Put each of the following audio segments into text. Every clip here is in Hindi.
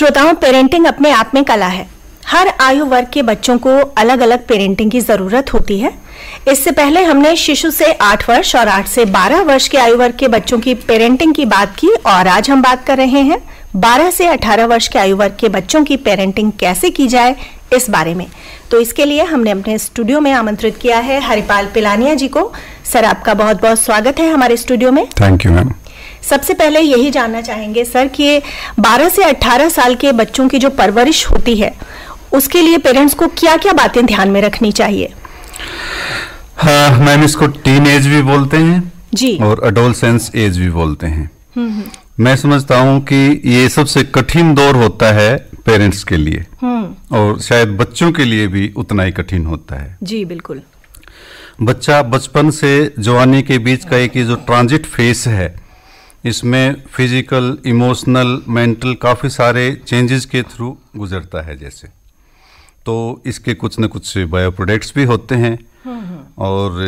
श्रोताओं पेरेंटिंग अपने आप में कला है हर आयु वर्ग के बच्चों को अलग अलग पेरेंटिंग की जरूरत होती है इससे पहले हमने शिशु से आठ वर्ष और आठ से बारह वर्ष के आयु वर्ग के बच्चों की पेरेंटिंग की बात की और आज हम बात कर रहे हैं बारह से अठारह वर्ष के आयु वर्ग के बच्चों की पेरेंटिंग कैसे की जाए इस बारे में तो इसके लिए हमने अपने स्टूडियो में आमंत्रित किया है हरिपाल पिलानिया जी को सर आपका बहुत बहुत स्वागत है हमारे स्टूडियो में थैंक यू मैम सबसे पहले यही जानना चाहेंगे सर कि 12 से 18 साल के बच्चों की जो परवरिश होती है उसके लिए पेरेंट्स को क्या क्या बातें ध्यान में रखनी चाहिए हाँ मैम इसको टीन एज भी बोलते हैं जी और अडोलसेंस एज भी बोलते हैं हम्म, हम्म। मैं समझता हूँ कि ये सबसे कठिन दौर होता है पेरेंट्स के लिए हम्म। और शायद बच्चों के लिए भी उतना ही कठिन होता है जी बिल्कुल बच्चा बचपन से जवानी के बीच का एक जो ट्रांजिट फेस है इसमें फिज़िकल इमोशनल मेंटल काफ़ी सारे चेंजेस के थ्रू गुजरता है जैसे तो इसके कुछ न कुछ बायो प्रोडक्ट्स भी होते हैं और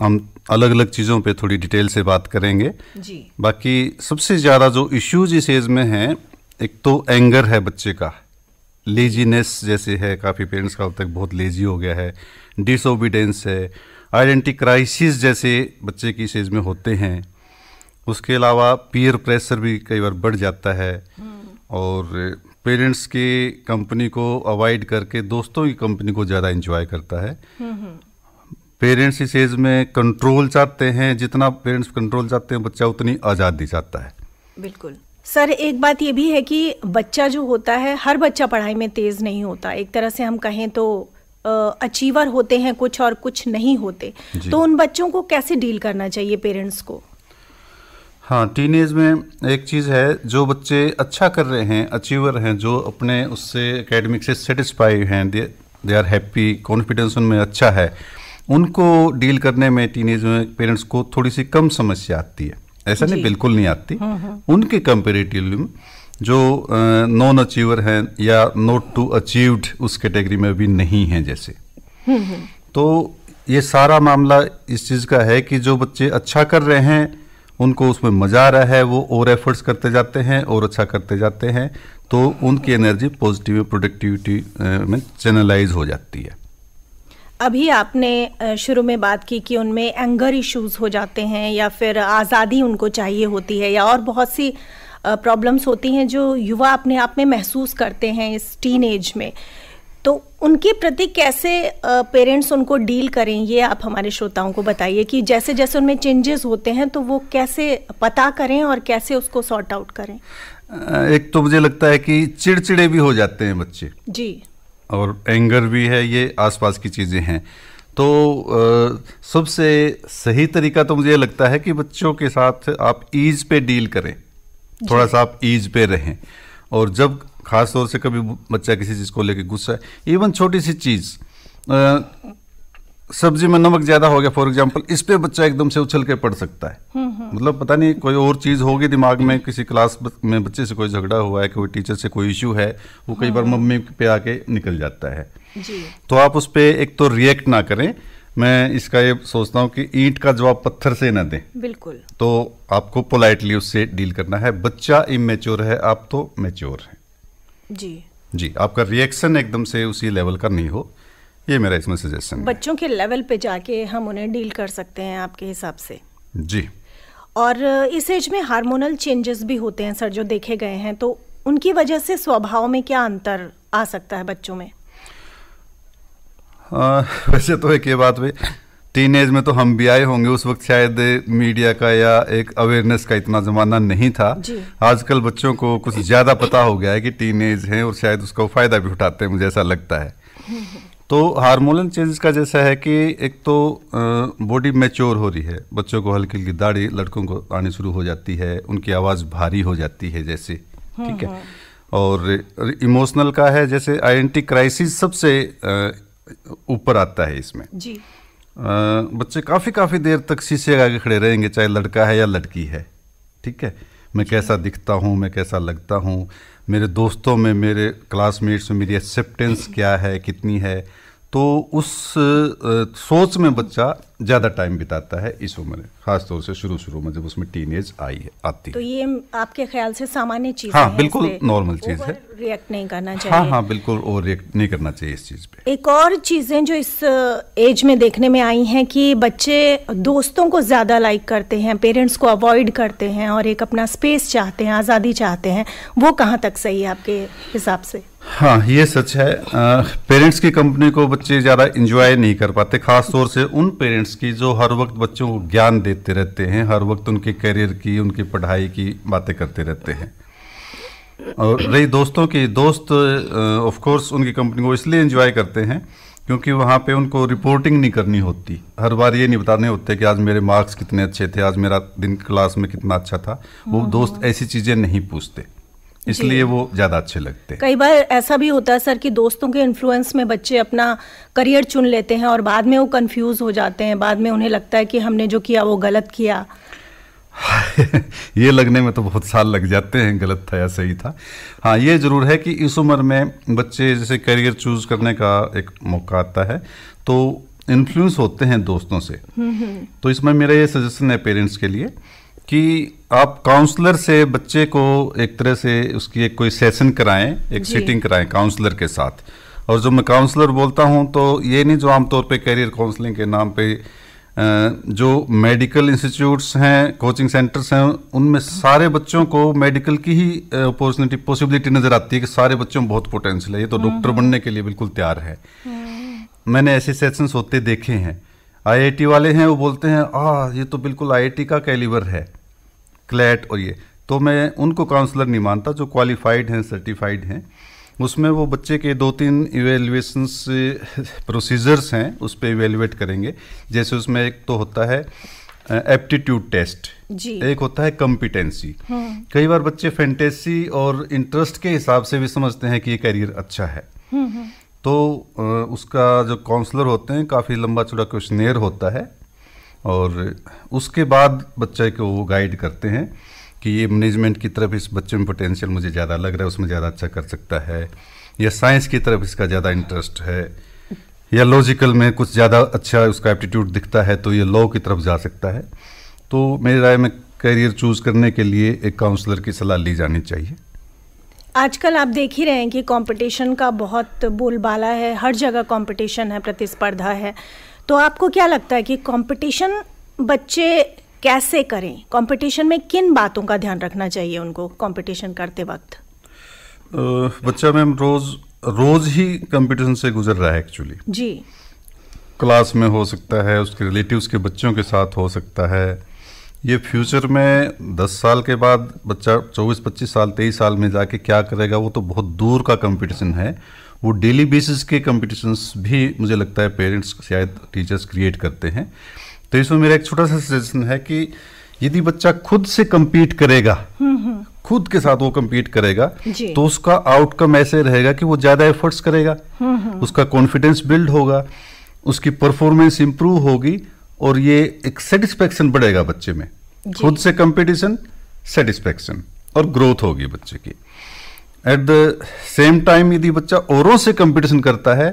हम अलग अलग चीज़ों पे थोड़ी डिटेल से बात करेंगे जी बाकी सबसे ज़्यादा जो इश्यूज इस एज में हैं एक तो एंगर है बच्चे का लेजीनेस जैसे है काफ़ी पेरेंट्स का अब तक बहुत लेजी हो गया है डिसोबिडेंस है आइडेंटी क्राइसिस जैसे बच्चे की इस एज में होते हैं उसके अलावा पीयर प्रेशर भी कई बार बढ़ जाता है और पेरेंट्स के कंपनी को अवॉइड करके दोस्तों की कंपनी को ज़्यादा इंजॉय करता है पेरेंट्स इस एज में कंट्रोल चाहते हैं जितना पेरेंट्स कंट्रोल चाहते हैं बच्चा उतनी आज़ादी चाहता है बिल्कुल सर एक बात ये भी है कि बच्चा जो होता है हर बच्चा पढ़ाई में तेज़ नहीं होता एक तरह से हम कहें तो अचीवर होते हैं कुछ और कुछ नहीं होते तो उन बच्चों को कैसे डील करना चाहिए पेरेंट्स को हाँ टीन एज में एक चीज़ है जो बच्चे अच्छा कर रहे हैं अचीवर हैं जो अपने उससे एकेडमिक से सेटिस्फाई हैं दे आर हैप्पी कॉन्फिडेंस उनमें अच्छा है उनको डील करने में टीन एज में पेरेंट्स को थोड़ी सी कम समस्या आती है ऐसा नहीं बिल्कुल नहीं आती हाँ, हाँ। उनके कंपेरेटिवली में जो नॉन अचीवर हैं या नोट टू अचीव्ड उस कैटेगरी में भी नहीं हैं जैसे हम्म, हम्म। तो ये सारा मामला इस चीज़ का है कि जो बच्चे अच्छा कर रहे हैं उनको उसमें मज़ा आ रहा है वो और एफर्ट्स करते जाते हैं और अच्छा करते जाते हैं तो उनकी एनर्जी पॉजिटिव प्रोडक्टिविटी में चैनलाइज हो जाती है अभी आपने शुरू में बात की कि उनमें एंगर इश्यूज हो जाते हैं या फिर आज़ादी उनको चाहिए होती है या और बहुत सी प्रॉब्लम्स होती हैं जो युवा अपने आप में महसूस करते हैं इस टीन एज में तो उनके प्रति कैसे पेरेंट्स उनको डील करें ये आप हमारे श्रोताओं को बताइए कि जैसे जैसे उनमें चेंजेस होते हैं तो वो कैसे पता करें और कैसे उसको सॉर्ट आउट करें एक तो मुझे लगता है कि चिड़चिड़े भी हो जाते हैं बच्चे जी और एंगर भी है ये आसपास की चीज़ें हैं तो सबसे सही तरीका तो मुझे लगता है कि बच्चों के साथ आप ईज पे डील करें थोड़ा सा आप ईज पे रहें और जब खास तौर से कभी बच्चा किसी चीज़ को लेकर गुस्सा है इवन छोटी सी चीज़ सब्जी में नमक ज़्यादा हो गया फॉर एग्जाम्पल इस पर बच्चा एकदम से उछल के पड़ सकता है हम्म, हम्म। मतलब पता नहीं कोई और चीज़ होगी दिमाग में किसी क्लास में बच्चे से कोई झगड़ा हुआ है कोई टीचर से कोई इशू है वो कई बार हाँ। मम्मी पे आके निकल जाता है जी। तो आप उस पर एक तो रिएक्ट ना करें मैं इसका ये सोचता हूँ कि ईंट का जवाब पत्थर से ना दें बिल्कुल तो आपको पोलाइटली उससे डील करना है बच्चा इमेच्योर है आप तो मेच्योर हैं जी जी आपका रिएक्शन एकदम से उसी लेवल का नहीं हो ये मेरा इसमें सजेशन बच्चों के लेवल पे जाके हम उन्हें डील कर सकते हैं आपके हिसाब से जी और इस एज में हार्मोनल चेंजेस भी होते हैं सर जो देखे गए हैं तो उनकी वजह से स्वभाव में क्या अंतर आ सकता है बच्चों में वैसे तो एक ये बात भाई टीन एज में तो हम भी आए होंगे उस वक्त शायद मीडिया का या एक अवेयरनेस का इतना ज़माना नहीं था आजकल बच्चों को कुछ ज़्यादा पता हो गया है कि टीन एज और शायद उसका फ़ायदा भी उठाते हैं मुझे ऐसा लगता है तो हार्मोनल चेंजेस का जैसा है कि एक तो बॉडी मेच्योर हो रही है बच्चों को हल्की हल्की दाढ़ी लड़कों को आनी शुरू हो जाती है उनकी आवाज़ भारी हो जाती है जैसे ठीक है हम्म, हम्म। और इमोशनल का है जैसे आइडेंटिटी क्राइसिस सबसे ऊपर आता है इसमें जी आ, बच्चे काफ़ी काफ़ी देर तक शीशे आगे खड़े रहेंगे चाहे लड़का है या लड़की है ठीक है मैं कैसा दिखता हूँ मैं कैसा लगता हूँ मेरे दोस्तों में मेरे क्लासमेट्स में मेरी एक्सेप्टेंस क्या है कितनी है तो उस सोच में बच्चा ज़्यादा टाइम बिताता है इस उम्र में खासतौर से शुरू शुरू में जब उसमें टीन एज आई है आती तो है तो ये आपके ख्याल से सामान्य चीज़ हाँ बिल्कुल नॉर्मल चीज़ है रिएक्ट नहीं करना हाँ, चाहिए हाँ हाँ बिल्कुल और रिएक्ट नहीं करना चाहिए इस चीज़ पे एक और चीज़ें जो इस एज में देखने में आई हैं कि बच्चे दोस्तों को ज़्यादा लाइक करते हैं पेरेंट्स को अवॉइड करते हैं और एक अपना स्पेस चाहते हैं आज़ादी चाहते हैं वो कहाँ तक सही है आपके हिसाब से हाँ ये सच है पेरेंट्स की कंपनी को बच्चे ज़्यादा इंजॉय नहीं कर पाते खास तौर से उन पेरेंट्स की जो हर वक्त बच्चों को ज्ञान देते रहते हैं हर वक्त उनके करियर की उनकी पढ़ाई की बातें करते रहते हैं और रही दोस्तों की दोस्त ऑफ कोर्स उनकी कंपनी को इसलिए इन्जॉय करते हैं क्योंकि वहाँ पे उनको रिपोर्टिंग नहीं करनी होती हर बार ये नहीं बताने होते कि आज मेरे मार्क्स कितने अच्छे थे आज मेरा दिन क्लास में कितना अच्छा था वो हाँ, दोस्त हाँ। ऐसी चीज़ें नहीं पूछते इसलिए वो ज़्यादा अच्छे लगते हैं कई बार ऐसा भी होता है सर कि दोस्तों के इन्फ्लुएंस में बच्चे अपना करियर चुन लेते हैं और बाद में वो कंफ्यूज हो जाते हैं बाद में उन्हें लगता है कि हमने जो किया वो गलत किया ये लगने में तो बहुत साल लग जाते हैं गलत था या सही था हाँ ये ज़रूर है कि इस उम्र में बच्चे जैसे करियर चूज़ करने का एक मौका आता है तो इन्फ्लुएंस होते हैं दोस्तों से हम्म, हम्म। तो इसमें मेरा ये सजेशन है पेरेंट्स के लिए कि आप काउंसलर से बच्चे को एक तरह से उसकी एक कोई सेशन कराएं एक सीटिंग कराएं काउंसलर के साथ और जो मैं काउंसलर बोलता हूं तो ये नहीं जो आमतौर पे कैरियर काउंसलिंग के नाम पे जो मेडिकल इंस्टीट्यूट्स हैं कोचिंग सेंटर्स हैं उनमें सारे बच्चों को मेडिकल की ही अपॉर्चुनिटी पॉसिबिलिटी नज़र आती है कि सारे बच्चों में बहुत पोटेंशियल है ये तो डॉक्टर हम्म, हम्म। बनने के लिए बिल्कुल तैयार है हम्म। मैंने ऐसे सेशंस होते देखे हैं आईआईटी वाले हैं वो बोलते हैं आ ये तो बिल्कुल आईआईटी का कैलिवर है क्लैट और ये तो मैं उनको काउंसलर नहीं मानता जो क्वालिफाइड हैं सर्टिफाइड हैं उसमें वो बच्चे के दो तीन इवेलुएशंस प्रोसीजर्स हैं उस पर इवेलुएट करेंगे जैसे उसमें एक तो होता है एप्टीट्यूड टेस्ट एक होता है कम्पिटेंसी हाँ। कई बार बच्चे फैंटेसी और इंटरेस्ट के हिसाब से भी समझते हैं कि ये करियर अच्छा है हम्म, हम्म। तो उसका जो काउंसलर होते हैं काफ़ी लंबा चौड़ा क्वेश्चनेयर होता है और उसके बाद बच्चे को वो गाइड करते हैं कि ये मैनेजमेंट की तरफ इस बच्चे में पोटेंशियल मुझे ज़्यादा लग रहा है उसमें ज़्यादा अच्छा कर सकता है या साइंस की तरफ इसका ज़्यादा इंटरेस्ट है या लॉजिकल में कुछ ज़्यादा अच्छा उसका एप्टीट्यूड दिखता है तो ये लॉ की तरफ जा सकता है तो मेरी राय में करियर चूज़ करने के लिए एक काउंसलर की सलाह ली जानी चाहिए आजकल आप देख ही रहे हैं कि कंपटीशन का बहुत बोलबाला है हर जगह कंपटीशन है प्रतिस्पर्धा है तो आपको क्या लगता है कि कंपटीशन बच्चे कैसे करें कंपटीशन में किन बातों का ध्यान रखना चाहिए उनको कंपटीशन करते वक्त बच्चा मैम रोज़ रोज़ ही कंपटीशन से गुजर रहा है एक्चुअली जी क्लास में हो सकता है उसके रिलेटिव्स के बच्चों के साथ हो सकता है ये फ्यूचर में 10 साल के बाद बच्चा 24, 25 साल 23 साल में जाके क्या करेगा वो तो बहुत दूर का कंपटीशन है वो डेली बेसिस के कंपटीशंस भी मुझे लगता है पेरेंट्स शायद टीचर्स क्रिएट करते हैं तो इसमें मेरा एक छोटा सा सजेशन है कि यदि बच्चा खुद से कम्पीट करेगा हम्म, हम्म। खुद के साथ वो कम्पीट करेगा तो उसका आउटकम ऐसे रहेगा कि वो ज़्यादा एफर्ट्स करेगा हम्म, उसका कॉन्फिडेंस बिल्ड होगा उसकी परफॉर्मेंस इम्प्रूव होगी और ये एक सेटिस्फेक्शन बढ़ेगा बच्चे में खुद से कंपटीशन सेटिस्फेक्शन और ग्रोथ होगी बच्चे की एट द सेम टाइम यदि बच्चा औरों से कंपटीशन करता है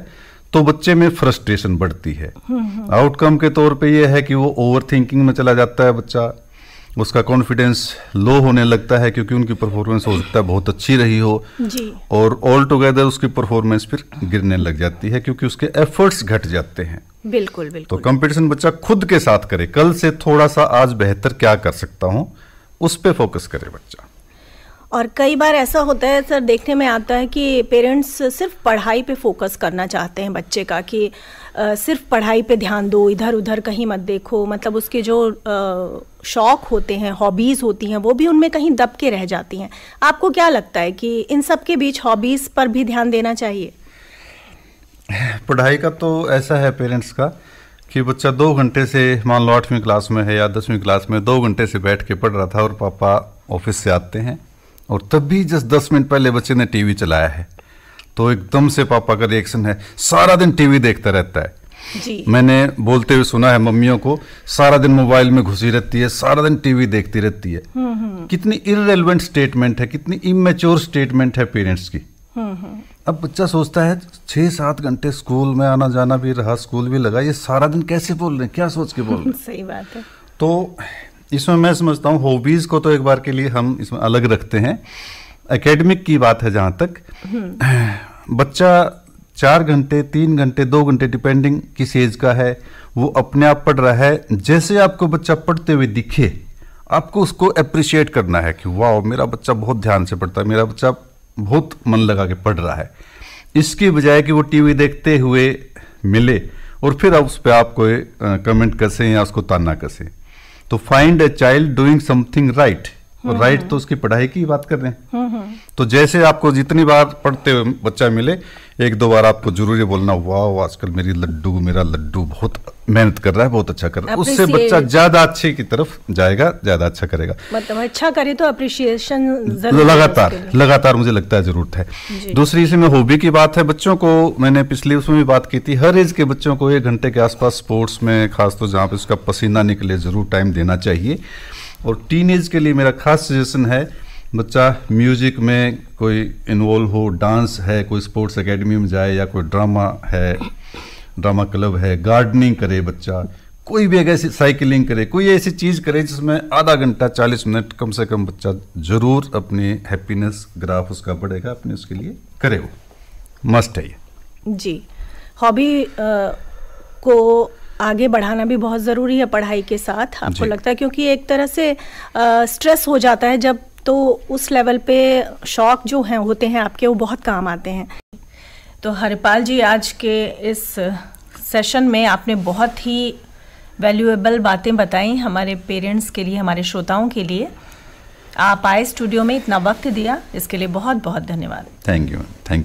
तो बच्चे में फ्रस्ट्रेशन बढ़ती है आउटकम हम्म, हम्म। के तौर पे ये है कि वो ओवर थिंकिंग में चला जाता है बच्चा उसका कॉन्फिडेंस लो होने लगता है क्योंकि उनकी परफॉर्मेंस हो सकता है बहुत अच्छी रही हो जी। और ऑल टुगेदर उसकी परफॉर्मेंस फिर गिरने लग जाती है क्योंकि उसके एफर्ट्स घट जाते हैं बिल्कुल बिल्कुल तो कंपटीशन बच्चा खुद के साथ करे कल से थोड़ा सा आज बेहतर क्या कर सकता हूँ उस पर फोकस करे बच्चा और कई बार ऐसा होता है सर देखने में आता है कि पेरेंट्स सिर्फ पढ़ाई पे फोकस करना चाहते हैं बच्चे का कि आ, सिर्फ पढ़ाई पे ध्यान दो इधर उधर कहीं मत देखो मतलब उसके जो शौक होते हैं हॉबीज़ होती हैं वो भी उनमें कहीं दब के रह जाती हैं आपको क्या लगता है कि इन सब के बीच हॉबीज़ पर भी ध्यान देना चाहिए पढ़ाई का तो ऐसा है पेरेंट्स का कि बच्चा दो घंटे से मान लो आठवीं क्लास में है या दसवीं क्लास में दो घंटे से बैठ के पढ़ रहा था और पापा ऑफिस से आते हैं और तब भी जस्ट दस मिनट पहले बच्चे ने टीवी चलाया है तो एकदम से पापा का रिएक्शन है सारा दिन टीवी देखता रहता है जी। मैंने बोलते हुए सुना है मम्मियों को सारा दिन मोबाइल में घुसी रहती है सारा दिन टीवी देखती रहती है हम्म, हम्म। कितनी इरेलीवेंट स्टेटमेंट है कितनी इमेच्योर स्टेटमेंट है पेरेंट्स की हम्म, अब बच्चा सोचता है छह सात घंटे स्कूल में आना जाना भी रहा स्कूल भी लगा ये सारा दिन कैसे बोल रहे हैं क्या सोच के बोल रहे हैं सही बात है तो इसमें मैं समझता हूँ हॉबीज़ को तो एक बार के लिए हम इसमें अलग रखते हैं एकेडमिक की बात है जहाँ तक हम्म। बच्चा चार घंटे तीन घंटे दो घंटे डिपेंडिंग किस एज का है वो अपने आप पढ़ रहा है जैसे आपको बच्चा पढ़ते हुए दिखे आपको उसको अप्रिशिएट करना है कि वाह मेरा बच्चा बहुत ध्यान से पढ़ता है मेरा बच्चा बहुत मन लगा के पढ़ रहा है इसके बजाय कि वो टीवी देखते हुए मिले और फिर आप उस पर आप कोई कमेंट कसें या उसको ताना कसें to find a child doing something right hmm, right hmm. तो उसकी पढ़ाई की बात कर रहे हैं हम्म, तो जैसे आपको जितनी बार पढ़ते हुए बच्चा मिले एक दो बार आपको जरूरी बोलना वाह आजकल मेरी लड्डू मेरा लड्डू बहुत मेहनत कर रहा है बहुत अच्छा कर रहा है उससे बच्चा ज्यादा अच्छे की तरफ जाएगा ज्यादा अच्छा करेगा मतलब अच्छा करे तो अप्रिशिएशन लगातार लगातार मुझे लगता है जरूरत है दूसरी इसमें हॉबी की बात है बच्चों को मैंने पिछले उसमें भी बात की थी हर एज के बच्चों को एक घंटे के आसपास स्पोर्ट्स में खासतौर जहाँ पे उसका पसीना निकले जरूर टाइम देना चाहिए और टीन के लिए मेरा खास सजेशन है बच्चा म्यूजिक में कोई इन्वॉल्व हो डांस है कोई स्पोर्ट्स एकेडमी में जाए या कोई ड्रामा है ड्रामा क्लब है गार्डनिंग करे बच्चा कोई भी ऐसी साइकिलिंग करे कोई ऐसी चीज़ करे जिसमें आधा घंटा चालीस मिनट कम से कम बच्चा ज़रूर अपनी हैप्पीनेस ग्राफ उसका बढ़ेगा अपने उसके लिए करे वो मस्ट है ये जी हॉबी को आगे बढ़ाना भी बहुत ज़रूरी है पढ़ाई के साथ आपको लगता है क्योंकि एक तरह से स्ट्रेस हो जाता है जब तो उस लेवल पे शौक जो हैं होते हैं आपके वो बहुत काम आते हैं तो हरिपाल जी आज के इस सेशन में आपने बहुत ही वैल्यूएबल बातें बताई हमारे पेरेंट्स के लिए हमारे श्रोताओं के लिए आप आए स्टूडियो में इतना वक्त दिया इसके लिए बहुत बहुत धन्यवाद थैंक यू थैंक यू